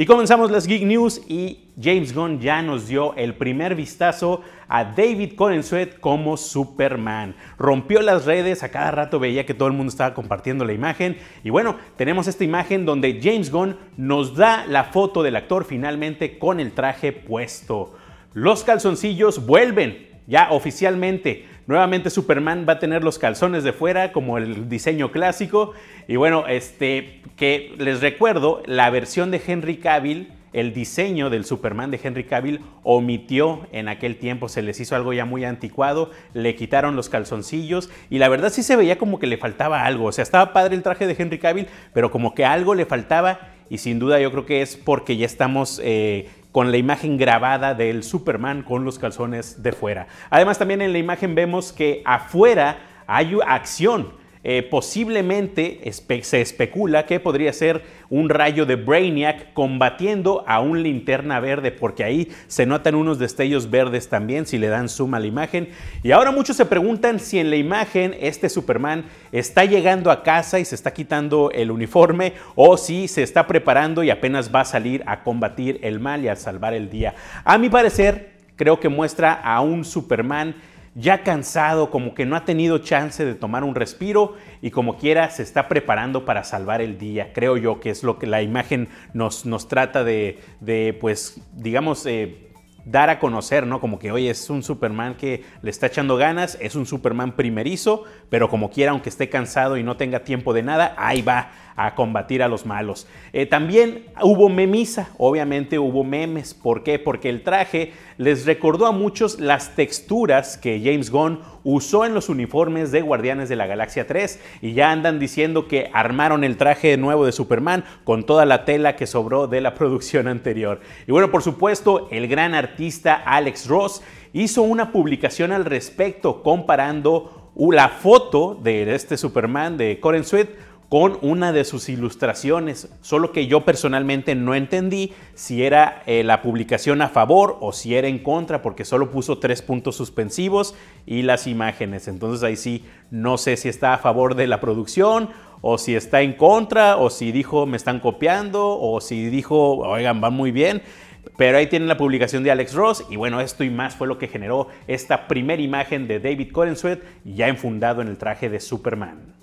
Y comenzamos las Geek News y James Gunn ya nos dio el primer vistazo a David Sweat como Superman. Rompió las redes, a cada rato veía que todo el mundo estaba compartiendo la imagen. Y bueno, tenemos esta imagen donde James Gunn nos da la foto del actor finalmente con el traje puesto. Los calzoncillos vuelven, ya oficialmente. Nuevamente Superman va a tener los calzones de fuera como el diseño clásico. Y bueno, este, que les recuerdo, la versión de Henry Cavill, el diseño del Superman de Henry Cavill omitió en aquel tiempo, se les hizo algo ya muy anticuado, le quitaron los calzoncillos y la verdad sí se veía como que le faltaba algo. O sea, estaba padre el traje de Henry Cavill, pero como que algo le faltaba y sin duda yo creo que es porque ya estamos... Eh, con la imagen grabada del Superman con los calzones de fuera. Además también en la imagen vemos que afuera hay acción eh, posiblemente se especula que podría ser un rayo de Brainiac combatiendo a un linterna verde, porque ahí se notan unos destellos verdes también si le dan zoom a la imagen. Y ahora muchos se preguntan si en la imagen este Superman está llegando a casa y se está quitando el uniforme o si se está preparando y apenas va a salir a combatir el mal y a salvar el día. A mi parecer, creo que muestra a un Superman ya cansado, como que no ha tenido chance de tomar un respiro y como quiera se está preparando para salvar el día, creo yo que es lo que la imagen nos, nos trata de, pues, digamos, eh, dar a conocer, ¿no? Como que, hoy es un Superman que le está echando ganas, es un Superman primerizo, pero como quiera, aunque esté cansado y no tenga tiempo de nada, ahí va a combatir a los malos. Eh, también hubo memisa, obviamente hubo memes. ¿Por qué? Porque el traje les recordó a muchos las texturas que James Gunn usó en los uniformes de Guardianes de la Galaxia 3 y ya andan diciendo que armaron el traje nuevo de Superman con toda la tela que sobró de la producción anterior. Y bueno, por supuesto, el gran artista Alex Ross hizo una publicación al respecto comparando la foto de este Superman de Coren Sweet con una de sus ilustraciones, solo que yo personalmente no entendí si era eh, la publicación a favor o si era en contra, porque solo puso tres puntos suspensivos y las imágenes. Entonces ahí sí, no sé si está a favor de la producción o si está en contra, o si dijo me están copiando, o si dijo, oigan, va muy bien. Pero ahí tienen la publicación de Alex Ross y bueno, esto y más fue lo que generó esta primera imagen de David Collinsworth ya enfundado en el traje de Superman.